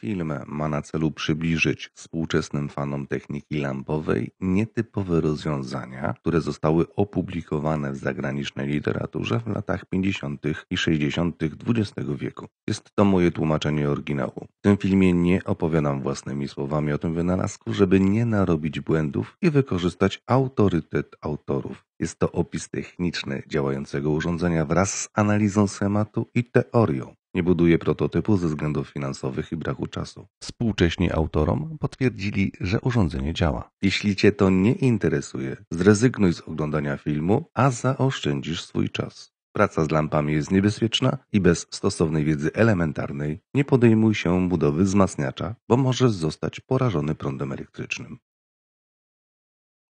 Film ma na celu przybliżyć współczesnym fanom techniki lampowej nietypowe rozwiązania, które zostały opublikowane w zagranicznej literaturze w latach 50. i 60. XX wieku. Jest to moje tłumaczenie oryginału. W tym filmie nie opowiadam własnymi słowami o tym wynalazku, żeby nie narobić błędów i wykorzystać autorytet autorów. Jest to opis techniczny działającego urządzenia wraz z analizą schematu i teorią. Nie buduje prototypu ze względów finansowych i braku czasu. Współcześni autorom potwierdzili, że urządzenie działa. Jeśli Cię to nie interesuje, zrezygnuj z oglądania filmu, a zaoszczędzisz swój czas. Praca z lampami jest niebezpieczna i bez stosownej wiedzy elementarnej nie podejmuj się budowy wzmacniacza, bo możesz zostać porażony prądem elektrycznym.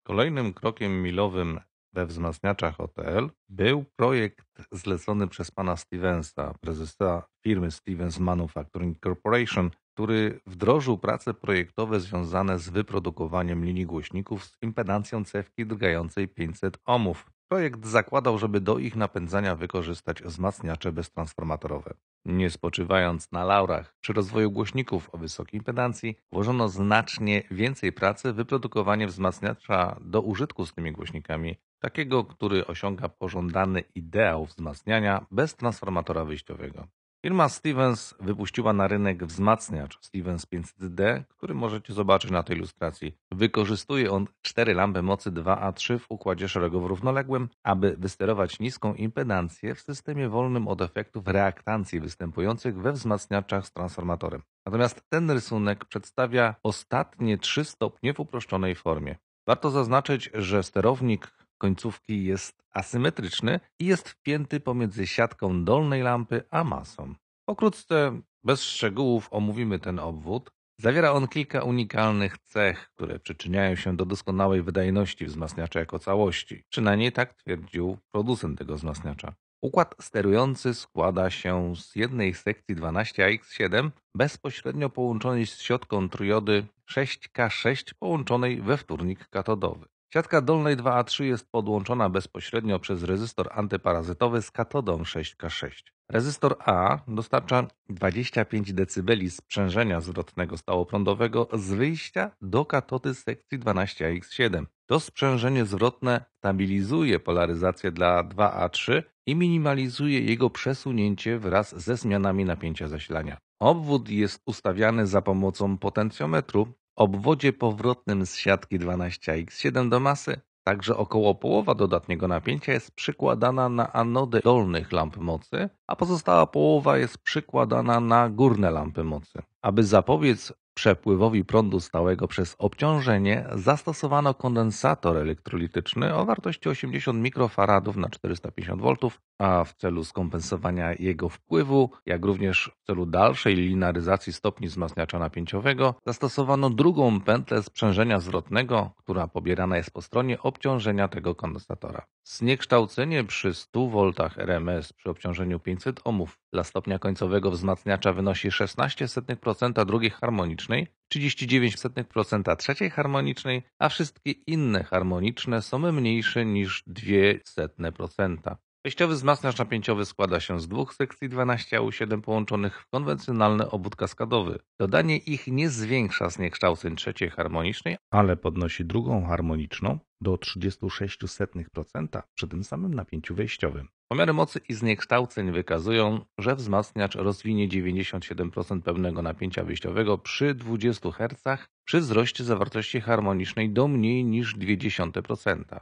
Kolejnym krokiem milowym we wzmacniaczach OTL był projekt zlecony przez pana Stevensa, prezesa firmy Stevens Manufacturing Corporation, który wdrożył prace projektowe związane z wyprodukowaniem linii głośników z impedancją cewki drgającej 500 ohmów. Projekt zakładał, żeby do ich napędzania wykorzystać wzmacniacze beztransformatorowe. Nie spoczywając na laurach, przy rozwoju głośników o wysokiej impedancji włożono znacznie więcej pracy w wyprodukowanie wzmacniacza do użytku z tymi głośnikami takiego, który osiąga pożądany ideał wzmacniania bez transformatora wyjściowego. Firma Stevens wypuściła na rynek wzmacniacz Stevens 500D, który możecie zobaczyć na tej ilustracji. Wykorzystuje on cztery lampy mocy 2A3 w układzie szeregowo równoległym, aby wysterować niską impedancję w systemie wolnym od efektów reaktancji występujących we wzmacniaczach z transformatorem. Natomiast ten rysunek przedstawia ostatnie trzy stopnie w uproszczonej formie. Warto zaznaczyć, że sterownik końcówki jest asymetryczny i jest wpięty pomiędzy siatką dolnej lampy a masą. Pokrótce, bez szczegółów omówimy ten obwód. Zawiera on kilka unikalnych cech, które przyczyniają się do doskonałej wydajności wzmacniacza jako całości. Przynajmniej tak twierdził producent tego wzmacniacza. Układ sterujący składa się z jednej sekcji 12AX7 bezpośrednio połączonej z siatką triody 6K6 połączonej we wtórnik katodowy. Siatka dolnej 2A3 jest podłączona bezpośrednio przez rezystor antyparazytowy z katodą 6K6. Rezystor A dostarcza 25 dB sprzężenia zwrotnego stałoprądowego z wyjścia do katody sekcji 12X7. To sprzężenie zwrotne stabilizuje polaryzację dla 2A3 i minimalizuje jego przesunięcie wraz ze zmianami napięcia zasilania. Obwód jest ustawiany za pomocą potencjometru obwodzie powrotnym z siatki 12 x 7 do masy Także około połowa dodatniego napięcia jest przykładana na anody dolnych lamp mocy, a pozostała połowa jest przykładana na górne lampy mocy. Aby zapobiec przepływowi prądu stałego przez obciążenie zastosowano kondensator elektrolityczny o wartości 80 mikrofaradów na 450 V, a w celu skompensowania jego wpływu, jak również w celu dalszej linaryzacji stopni wzmacniacza napięciowego, zastosowano drugą pętlę sprzężenia zwrotnego, która pobierana jest po stronie obciążenia tego kondensatora. Zniekształcenie przy 100 V RMS przy obciążeniu 500 ohmów dla stopnia końcowego wzmacniacza wynosi 16% drugich harmonicznych harmonicznej 39%, trzeciej harmonicznej, a wszystkie inne harmoniczne są mniejsze niż 0,2%. Wejściowy wzmacniacz napięciowy składa się z dwóch sekcji 12AU7 połączonych w konwencjonalny obwód kaskadowy. Dodanie ich nie zwiększa zniekształceń trzeciej harmonicznej, ale podnosi drugą harmoniczną do 36% przy tym samym napięciu wejściowym. Pomiary mocy i zniekształceń wykazują, że wzmacniacz rozwinie 97% pewnego napięcia wyjściowego przy 20 Hz przy wzroście zawartości harmonicznej do mniej niż 0,2%.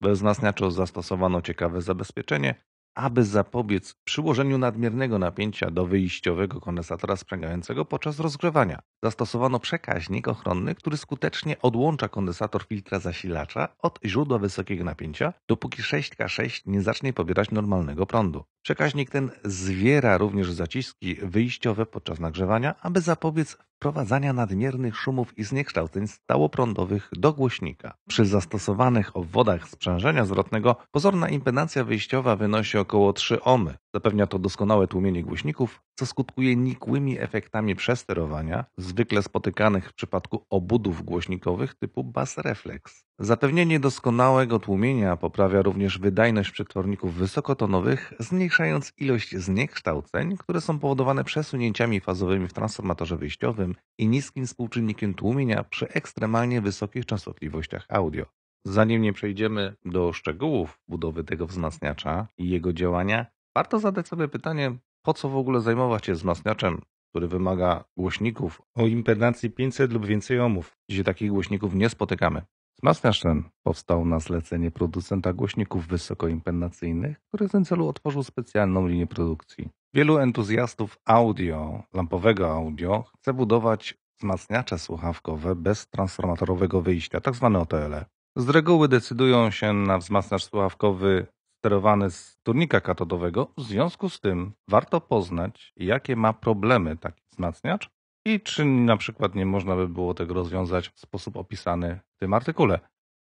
We wzmacniaczu zastosowano ciekawe zabezpieczenie, aby zapobiec przyłożeniu nadmiernego napięcia do wyjściowego kondensatora sprzęgającego podczas rozgrzewania. Zastosowano przekaźnik ochronny, który skutecznie odłącza kondensator filtra zasilacza od źródła wysokiego napięcia, dopóki 6K6 nie zacznie pobierać normalnego prądu. Przekaźnik ten zwiera również zaciski wyjściowe podczas nagrzewania, aby zapobiec wprowadzania nadmiernych szumów i zniekształceń stałoprądowych do głośnika. Przy zastosowanych obwodach sprzężenia zwrotnego pozorna impedancja wyjściowa wynosi około 3 ohmy, Zapewnia to doskonałe tłumienie głośników, co skutkuje nikłymi efektami przesterowania, zwykle spotykanych w przypadku obudów głośnikowych typu bass reflex. Zapewnienie doskonałego tłumienia poprawia również wydajność przetworników wysokotonowych, zmniejszając ilość zniekształceń, które są powodowane przesunięciami fazowymi w transformatorze wyjściowym i niskim współczynnikiem tłumienia przy ekstremalnie wysokich częstotliwościach audio. Zanim nie przejdziemy do szczegółów budowy tego wzmacniacza i jego działania, Warto zadać sobie pytanie, po co w ogóle zajmować się wzmacniaczem, który wymaga głośników o impedancji 500 lub więcej ohmów. gdzie takich głośników nie spotykamy. Wzmacniacz ten powstał na zlecenie producenta głośników wysokoimpedancyjnych, który w tym celu otworzył specjalną linię produkcji. Wielu entuzjastów audio, lampowego audio, chce budować wzmacniacze słuchawkowe bez transformatorowego wyjścia, tzw. Tak OTL. Z reguły decydują się na wzmacniacz słuchawkowy sterowany z turnika katodowego. W związku z tym warto poznać, jakie ma problemy taki wzmacniacz i czy na przykład nie można by było tego rozwiązać w sposób opisany w tym artykule.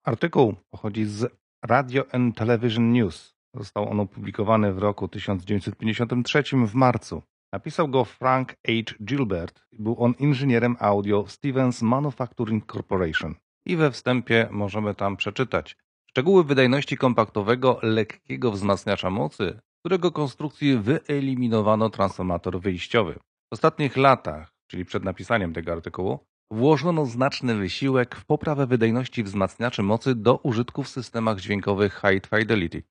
Artykuł pochodzi z Radio and Television News. Został on opublikowany w roku 1953 w marcu. Napisał go Frank H. Gilbert. Był on inżynierem audio Stevens Manufacturing Corporation. I we wstępie możemy tam przeczytać. Szczegóły wydajności kompaktowego, lekkiego wzmacniacza mocy, którego konstrukcji wyeliminowano transformator wyjściowy. W ostatnich latach, czyli przed napisaniem tego artykułu, włożono znaczny wysiłek w poprawę wydajności wzmacniaczy mocy do użytku w systemach dźwiękowych High Fidelity.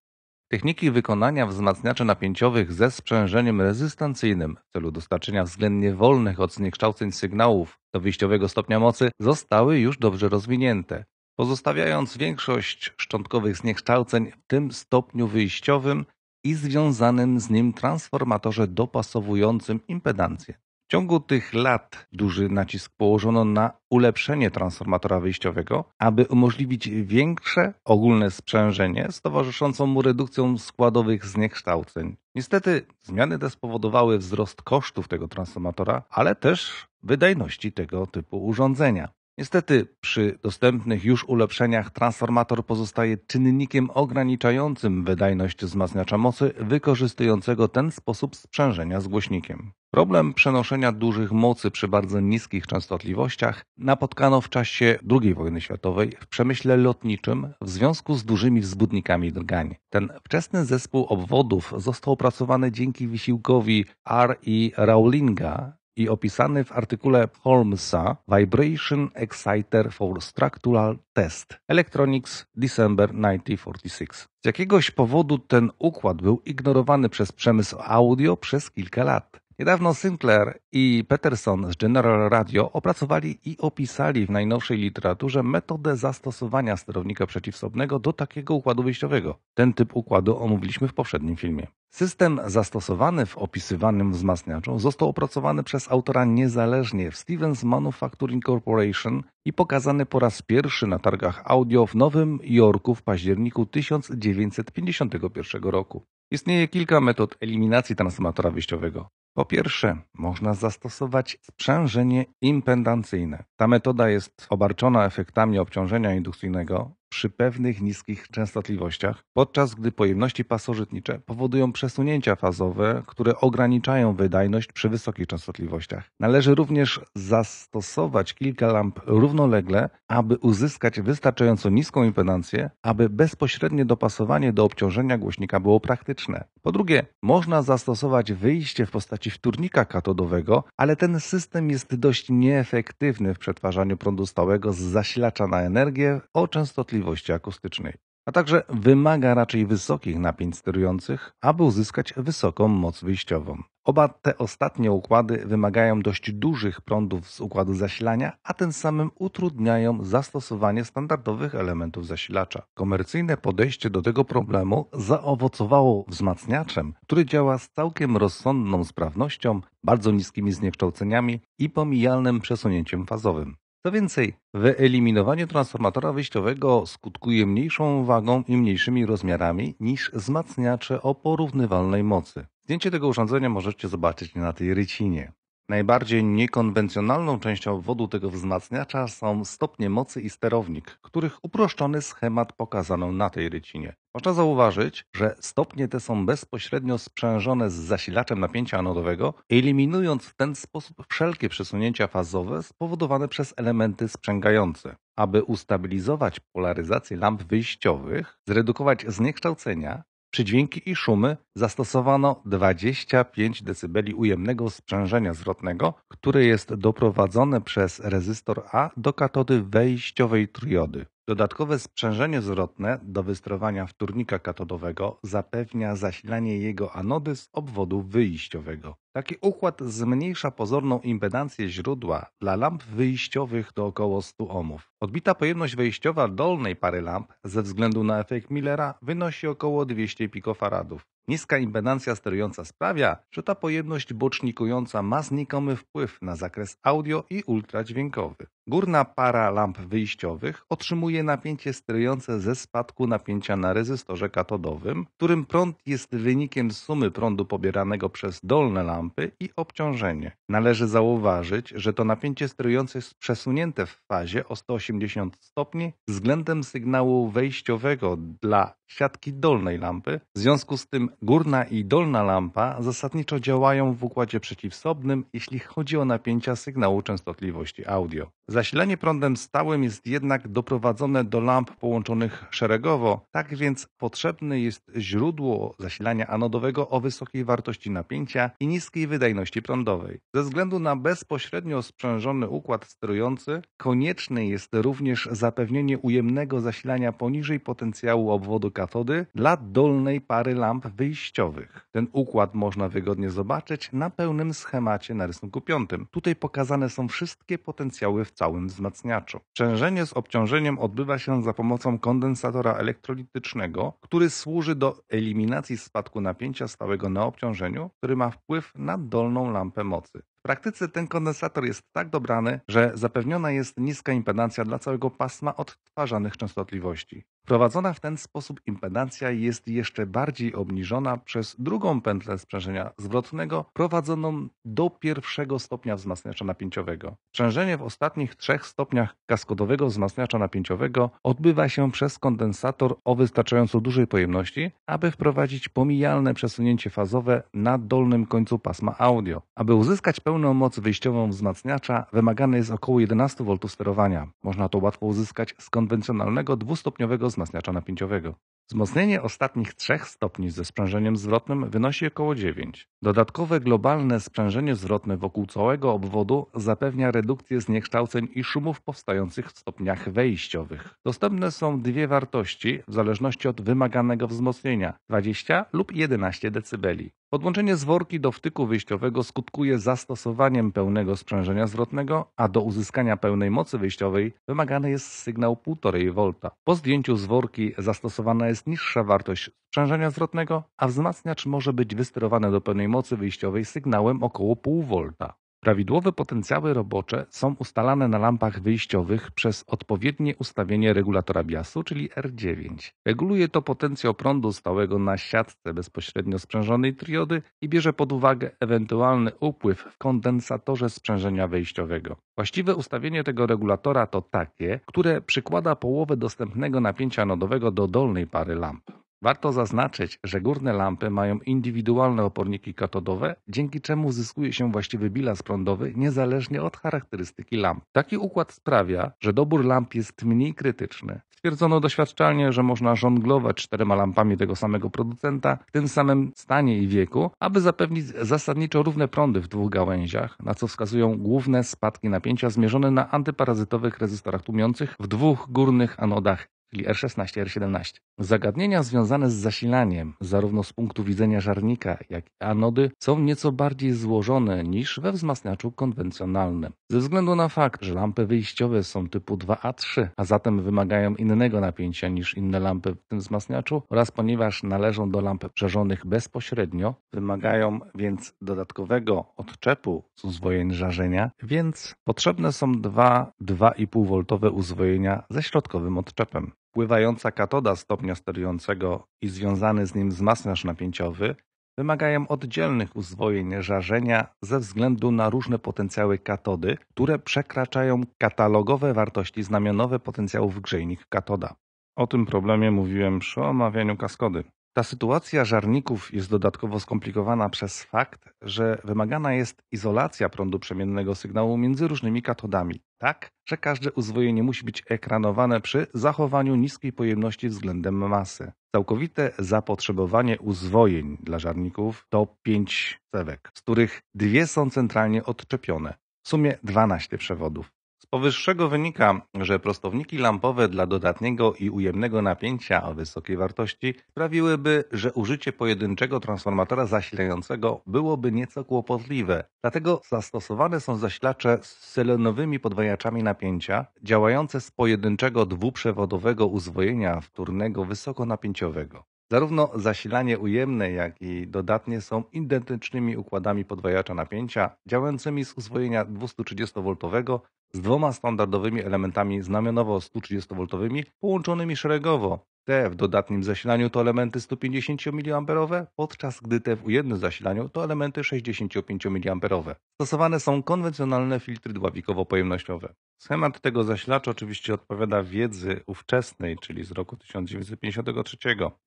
Techniki wykonania wzmacniaczy napięciowych ze sprzężeniem rezystancyjnym w celu dostarczenia względnie wolnych od zniekształceń sygnałów do wyjściowego stopnia mocy zostały już dobrze rozwinięte pozostawiając większość szczątkowych zniekształceń w tym stopniu wyjściowym i związanym z nim transformatorze dopasowującym impedancję. W ciągu tych lat duży nacisk położono na ulepszenie transformatora wyjściowego, aby umożliwić większe ogólne sprzężenie z towarzyszącą mu redukcją składowych zniekształceń. Niestety zmiany te spowodowały wzrost kosztów tego transformatora, ale też wydajności tego typu urządzenia. Niestety, przy dostępnych już ulepszeniach transformator pozostaje czynnikiem ograniczającym wydajność wzmacniacza mocy wykorzystującego ten sposób sprzężenia z głośnikiem. Problem przenoszenia dużych mocy przy bardzo niskich częstotliwościach napotkano w czasie II wojny światowej w przemyśle lotniczym w związku z dużymi wzbudnikami drgań. Ten wczesny zespół obwodów został opracowany dzięki wysiłkowi R. i Rowlinga i opisany w artykule Holmesa Vibration Exciter for Structural Test Electronics December 1946. Z jakiegoś powodu ten układ był ignorowany przez przemysł audio przez kilka lat. Niedawno Sinclair i Peterson z General Radio opracowali i opisali w najnowszej literaturze metodę zastosowania sterownika przeciwsobnego do takiego układu wyjściowego. Ten typ układu omówiliśmy w poprzednim filmie. System zastosowany w opisywanym wzmacniaczu został opracowany przez autora niezależnie w Stevens Manufacturing Corporation i pokazany po raz pierwszy na targach audio w Nowym Jorku w październiku 1951 roku. Istnieje kilka metod eliminacji transformatora wyjściowego. Po pierwsze, można zastosować sprzężenie impedancyjne. Ta metoda jest obarczona efektami obciążenia indukcyjnego, przy pewnych niskich częstotliwościach, podczas gdy pojemności pasożytnicze powodują przesunięcia fazowe, które ograniczają wydajność przy wysokich częstotliwościach. Należy również zastosować kilka lamp równolegle, aby uzyskać wystarczająco niską impedancję, aby bezpośrednie dopasowanie do obciążenia głośnika było praktyczne. Po drugie, można zastosować wyjście w postaci wtórnika katodowego, ale ten system jest dość nieefektywny w przetwarzaniu prądu stałego z zasilacza na energię o częstotliwości częstotliwości akustycznej, a także wymaga raczej wysokich napięć sterujących, aby uzyskać wysoką moc wyjściową. Oba te ostatnie układy wymagają dość dużych prądów z układu zasilania, a tym samym utrudniają zastosowanie standardowych elementów zasilacza. Komercyjne podejście do tego problemu zaowocowało wzmacniaczem, który działa z całkiem rozsądną sprawnością, bardzo niskimi zniekształceniami i pomijalnym przesunięciem fazowym. Co więcej, wyeliminowanie transformatora wyjściowego skutkuje mniejszą wagą i mniejszymi rozmiarami niż wzmacniacze o porównywalnej mocy. Zdjęcie tego urządzenia możecie zobaczyć na tej rycinie. Najbardziej niekonwencjonalną częścią obwodu tego wzmacniacza są stopnie mocy i sterownik, których uproszczony schemat pokazano na tej rycinie. Można zauważyć, że stopnie te są bezpośrednio sprzężone z zasilaczem napięcia anodowego, eliminując w ten sposób wszelkie przesunięcia fazowe spowodowane przez elementy sprzęgające. Aby ustabilizować polaryzację lamp wyjściowych, zredukować zniekształcenia, przydźwięki i szumy, zastosowano 25 dB ujemnego sprzężenia zwrotnego, które jest doprowadzone przez rezystor A do katody wejściowej triody. Dodatkowe sprzężenie zwrotne do wystrowania wtórnika katodowego zapewnia zasilanie jego anody z obwodu wyjściowego. Taki układ zmniejsza pozorną impedancję źródła dla lamp wyjściowych do około 100 ohmów. Odbita pojemność wejściowa dolnej pary lamp ze względu na efekt Millera wynosi około 200 pikofaradów. Niska impedancja sterująca sprawia, że ta pojemność bocznikująca ma znikomy wpływ na zakres audio i ultradźwiękowy. Górna para lamp wyjściowych otrzymuje napięcie sterujące ze spadku napięcia na rezystorze katodowym, którym prąd jest wynikiem sumy prądu pobieranego przez dolne lampy i obciążenie. Należy zauważyć, że to napięcie sterujące jest przesunięte w fazie o 180 stopni względem sygnału wejściowego dla siatki dolnej lampy. W związku z tym górna i dolna lampa zasadniczo działają w układzie przeciwsobnym, jeśli chodzi o napięcia sygnału częstotliwości audio. Zasilanie prądem stałym jest jednak doprowadzone do lamp połączonych szeregowo, tak więc potrzebne jest źródło zasilania anodowego o wysokiej wartości napięcia i niskiej wydajności prądowej. Ze względu na bezpośrednio sprzężony układ sterujący, konieczne jest również zapewnienie ujemnego zasilania poniżej potencjału obwodu katody dla dolnej pary lamp wyjściowych. Ten układ można wygodnie zobaczyć na pełnym schemacie na rysunku piątym. Tutaj pokazane są wszystkie potencjały w całym stałym wzmacniaczu. Przężenie z obciążeniem odbywa się za pomocą kondensatora elektrolitycznego, który służy do eliminacji spadku napięcia stałego na obciążeniu, który ma wpływ na dolną lampę mocy. W praktyce ten kondensator jest tak dobrany, że zapewniona jest niska impedancja dla całego pasma odtwarzanych częstotliwości. Prowadzona w ten sposób impedancja jest jeszcze bardziej obniżona przez drugą pętlę sprzężenia zwrotnego prowadzoną do pierwszego stopnia wzmacniacza napięciowego. Sprzężenie w ostatnich trzech stopniach kaskodowego wzmacniacza napięciowego odbywa się przez kondensator o wystarczająco dużej pojemności, aby wprowadzić pomijalne przesunięcie fazowe na dolnym końcu pasma audio. Aby uzyskać pełną moc wyjściową wzmacniacza wymagane jest około 11 V sterowania. Można to łatwo uzyskać z konwencjonalnego dwustopniowego wzmacniacza napięciowego. Wzmocnienie ostatnich trzech stopni ze sprzężeniem zwrotnym wynosi około 9. Dodatkowe globalne sprzężenie zwrotne wokół całego obwodu zapewnia redukcję zniekształceń i szumów powstających w stopniach wejściowych. Dostępne są dwie wartości w zależności od wymaganego wzmocnienia 20 lub 11 dB. Podłączenie zworki do wtyku wyjściowego skutkuje zastosowaniem pełnego sprzężenia zwrotnego, a do uzyskania pełnej mocy wyjściowej wymagany jest sygnał 1,5 V. Po zdjęciu zworki zastosowana jest niższa wartość sprzężenia zwrotnego, a wzmacniacz może być wysterowany do pełnej mocy wyjściowej sygnałem około 0,5 V. Prawidłowe potencjały robocze są ustalane na lampach wyjściowych przez odpowiednie ustawienie regulatora biasu, czyli R9. Reguluje to potencjał prądu stałego na siatce bezpośrednio sprzężonej triody i bierze pod uwagę ewentualny upływ w kondensatorze sprzężenia wejściowego. Właściwe ustawienie tego regulatora to takie, które przykłada połowę dostępnego napięcia nodowego do dolnej pary lamp. Warto zaznaczyć, że górne lampy mają indywidualne oporniki katodowe, dzięki czemu uzyskuje się właściwy bilans prądowy niezależnie od charakterystyki lamp. Taki układ sprawia, że dobór lamp jest mniej krytyczny. Stwierdzono doświadczalnie, że można żonglować czterema lampami tego samego producenta w tym samym stanie i wieku, aby zapewnić zasadniczo równe prądy w dwóch gałęziach, na co wskazują główne spadki napięcia zmierzone na antyparazytowych rezystorach tłumiących w dwóch górnych anodach czyli R16, R17. Zagadnienia związane z zasilaniem, zarówno z punktu widzenia żarnika, jak i anody, są nieco bardziej złożone niż we wzmacniaczu konwencjonalnym. Ze względu na fakt, że lampy wyjściowe są typu 2A3, a zatem wymagają innego napięcia niż inne lampy w tym wzmacniaczu, oraz ponieważ należą do lamp żarzonych bezpośrednio, wymagają więc dodatkowego odczepu z uzwojeń żarzenia, więc potrzebne są dwa 2,5V uzwojenia ze środkowym odczepem pływająca katoda stopnia sterującego i związany z nim wzmacniacz napięciowy wymagają oddzielnych uzwojeń żarzenia ze względu na różne potencjały katody, które przekraczają katalogowe wartości znamionowe potencjałów grzejnik katoda. O tym problemie mówiłem przy omawianiu kaskody. Ta sytuacja żarników jest dodatkowo skomplikowana przez fakt, że wymagana jest izolacja prądu przemiennego sygnału między różnymi katodami, tak, że każde uzwojenie musi być ekranowane przy zachowaniu niskiej pojemności względem masy. Całkowite zapotrzebowanie uzwojeń dla żarników to 5 cewek, z których dwie są centralnie odczepione. W sumie 12 przewodów powyższego wynika, że prostowniki lampowe dla dodatniego i ujemnego napięcia o wysokiej wartości sprawiłyby, że użycie pojedynczego transformatora zasilającego byłoby nieco kłopotliwe. Dlatego zastosowane są zasilacze z selenowymi podwajaczami napięcia, działające z pojedynczego dwuprzewodowego uzwojenia wtórnego wysokonapięciowego. Zarówno zasilanie ujemne, jak i dodatnie są identycznymi układami podwajacza napięcia, działającymi z uzwojenia 230V z dwoma standardowymi elementami znamionowo 130V połączonymi szeregowo. Te w dodatnim zasilaniu to elementy 150 mA, podczas gdy te w jednym zasilaniu to elementy 65 mA. Stosowane są konwencjonalne filtry dławikowo-pojemnościowe. Schemat tego zasilacza oczywiście odpowiada wiedzy ówczesnej, czyli z roku 1953.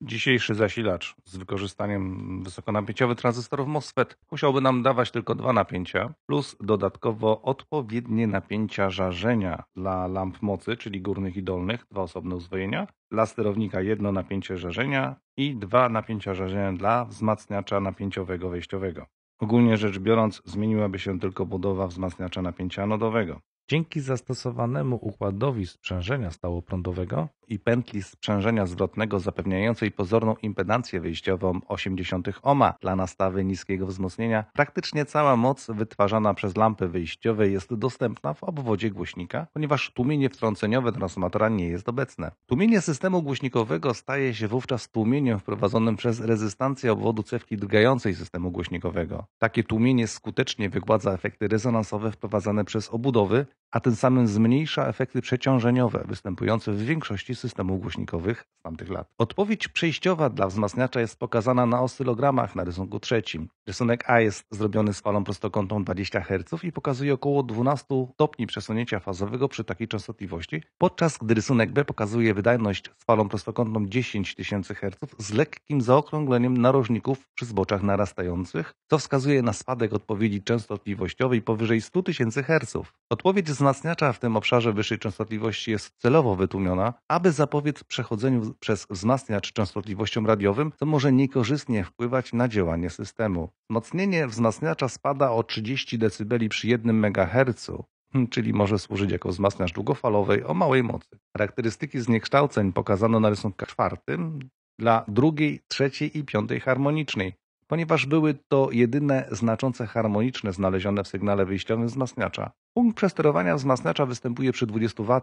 Dzisiejszy zasilacz z wykorzystaniem wysokonapięciowych tranzystorów MOSFET musiałby nam dawać tylko dwa napięcia plus dodatkowo odpowiednie napięcie napięcia żarzenia dla lamp mocy, czyli górnych i dolnych, dwa osobne uzwojenia, dla sterownika jedno napięcie żarzenia i dwa napięcia żarzenia dla wzmacniacza napięciowego wejściowego. Ogólnie rzecz biorąc, zmieniłaby się tylko budowa wzmacniacza napięcia anodowego. Dzięki zastosowanemu układowi sprzężenia stałoprądowego i pętli sprzężenia zwrotnego zapewniającej pozorną impedancję wyjściową 80 ohma dla nastawy niskiego wzmocnienia, praktycznie cała moc wytwarzana przez lampy wyjściowe jest dostępna w obwodzie głośnika, ponieważ tłumienie wtrąceniowe transmatora nie jest obecne. Tłumienie systemu głośnikowego staje się wówczas tłumieniem wprowadzonym przez rezystancję obwodu cewki drgającej systemu głośnikowego. Takie tłumienie skutecznie wygładza efekty rezonansowe wprowadzane przez obudowy, a tym samym zmniejsza efekty przeciążeniowe występujące w większości systemów głośnikowych z tamtych lat. Odpowiedź przejściowa dla wzmacniacza jest pokazana na oscylogramach na rysunku trzecim. Rysunek A jest zrobiony z falą prostokątną 20 Hz i pokazuje około 12 stopni przesunięcia fazowego przy takiej częstotliwości, podczas gdy rysunek B pokazuje wydajność z falą prostokątną 10 000 Hz z lekkim zaokrągleniem narożników przy zboczach narastających, co wskazuje na spadek odpowiedzi częstotliwościowej powyżej 100 000 Hz. Odpowiedź z wzmacniacza w tym obszarze wyższej częstotliwości jest celowo wytłumiona, aby zapobiec przechodzeniu przez wzmacniacz częstotliwością radiowym, co może niekorzystnie wpływać na działanie systemu. Wzmocnienie wzmacniacza spada o 30 dB przy 1 MHz, hmm, czyli może służyć jako wzmacniacz długofalowej o małej mocy. Charakterystyki zniekształceń pokazano na rysunkach czwartym dla drugiej, trzeciej i piątej harmonicznej ponieważ były to jedyne znaczące harmoniczne znalezione w sygnale wyjściowym wzmacniacza. Punkt przesterowania wzmacniacza występuje przy 20 W,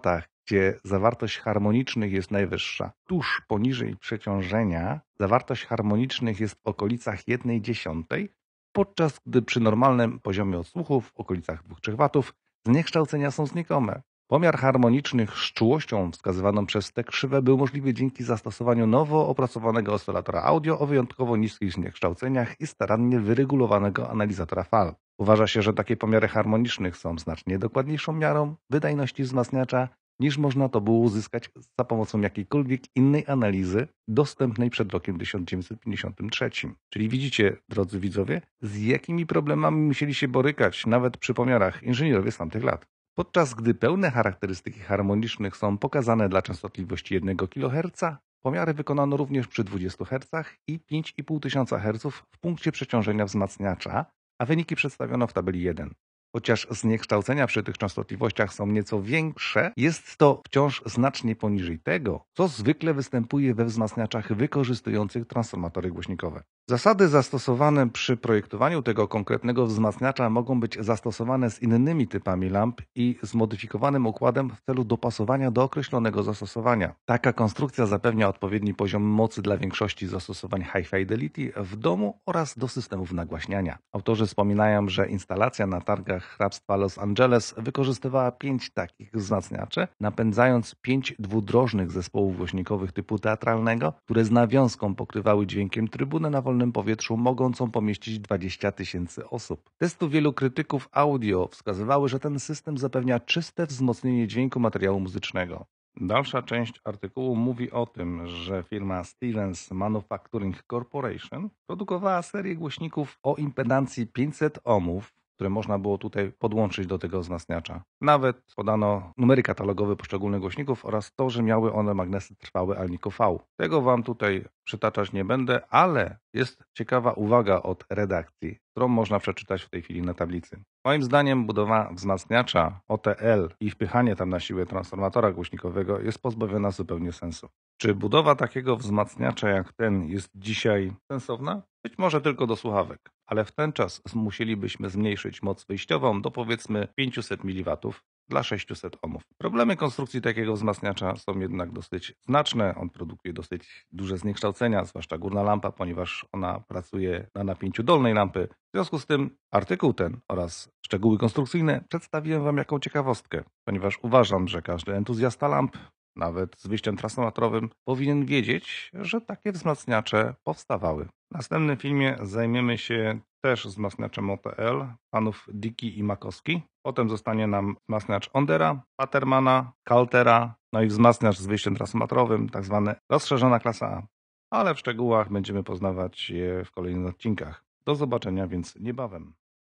gdzie zawartość harmonicznych jest najwyższa. Tuż poniżej przeciążenia zawartość harmonicznych jest w okolicach 1 dziesiątej, podczas gdy przy normalnym poziomie odsłuchu w okolicach 2-3 W zniekształcenia są znikome. Pomiar harmonicznych z czułością wskazywaną przez te krzywe był możliwy dzięki zastosowaniu nowo opracowanego oscylatora audio o wyjątkowo niskich zniekształceniach i starannie wyregulowanego analizatora fal. Uważa się, że takie pomiary harmonicznych są znacznie dokładniejszą miarą wydajności wzmacniacza niż można to było uzyskać za pomocą jakiejkolwiek innej analizy dostępnej przed rokiem 1953. Czyli widzicie, drodzy widzowie, z jakimi problemami musieli się borykać nawet przy pomiarach inżynierowie z tamtych lat. Podczas gdy pełne charakterystyki harmonicznych są pokazane dla częstotliwości 1 kHz, pomiary wykonano również przy 20 Hz i 5500 Hz w punkcie przeciążenia wzmacniacza, a wyniki przedstawiono w tabeli 1. Chociaż zniekształcenia przy tych częstotliwościach są nieco większe, jest to wciąż znacznie poniżej tego, co zwykle występuje we wzmacniaczach wykorzystujących transformatory głośnikowe. Zasady zastosowane przy projektowaniu tego konkretnego wzmacniacza mogą być zastosowane z innymi typami lamp i zmodyfikowanym układem w celu dopasowania do określonego zastosowania. Taka konstrukcja zapewnia odpowiedni poziom mocy dla większości zastosowań High Fidelity w domu oraz do systemów nagłaśniania. Autorzy wspominają, że instalacja na targach hrabstwa Los Angeles wykorzystywała pięć takich wzmacniaczy, napędzając pięć dwudrożnych zespołów głośnikowych typu teatralnego, które z nawiązką pokrywały dźwiękiem trybuny na wolnym wolnym powietrzu mogącą pomieścić 20 tysięcy osób. Testu wielu krytyków audio wskazywały, że ten system zapewnia czyste wzmocnienie dźwięku materiału muzycznego. Dalsza część artykułu mówi o tym, że firma Stevens Manufacturing Corporation produkowała serię głośników o impedancji 500 ohmów które można było tutaj podłączyć do tego wzmacniacza. Nawet podano numery katalogowe poszczególnych głośników oraz to, że miały one magnesy trwałe Alnico V. Tego Wam tutaj przytaczać nie będę, ale jest ciekawa uwaga od redakcji którą można przeczytać w tej chwili na tablicy. Moim zdaniem budowa wzmacniacza OTL i wpychanie tam na siłę transformatora głośnikowego jest pozbawiona zupełnie sensu. Czy budowa takiego wzmacniacza jak ten jest dzisiaj sensowna? Być może tylko do słuchawek, ale w ten czas musielibyśmy zmniejszyć moc wyjściową do powiedzmy 500 mW, dla 600 ohmów. Problemy konstrukcji takiego wzmacniacza są jednak dosyć znaczne. On produkuje dosyć duże zniekształcenia, zwłaszcza górna lampa, ponieważ ona pracuje na napięciu dolnej lampy. W związku z tym artykuł ten oraz szczegóły konstrukcyjne przedstawiłem Wam jako ciekawostkę, ponieważ uważam, że każdy entuzjasta lamp nawet z wyjściem trasnomatrowym, powinien wiedzieć, że takie wzmacniacze powstawały. W następnym filmie zajmiemy się też wzmacniaczem OTL, panów Diki i Makowski. Potem zostanie nam wzmacniacz Ondera, Patermana, Kaltera, no i wzmacniacz z wyjściem trasnomatrowym, tak zwane rozszerzona klasa A. Ale w szczegółach będziemy poznawać je w kolejnych odcinkach. Do zobaczenia więc niebawem.